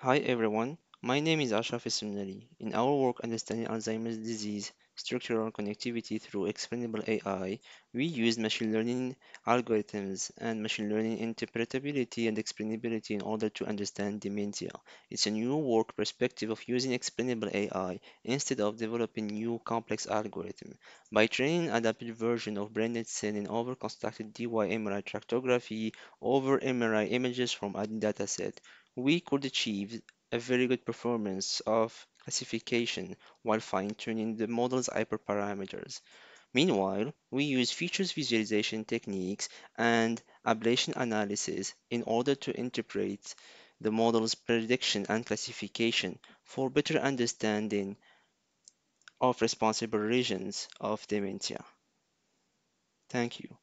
Hi everyone, my name is Ashraf Ismaili. In our work understanding Alzheimer's disease structural connectivity through explainable AI, we use machine learning algorithms and machine learning interpretability and explainability in order to understand dementia. It's a new work perspective of using explainable AI instead of developing new complex algorithm. By training adapted version of branded CNN in over constructed DY MRI tractography over MRI images from a dataset, we could achieve a very good performance of classification while fine-tuning the model's hyperparameters. Meanwhile, we use features visualization techniques and ablation analysis in order to interpret the model's prediction and classification for better understanding of responsible regions of dementia. Thank you.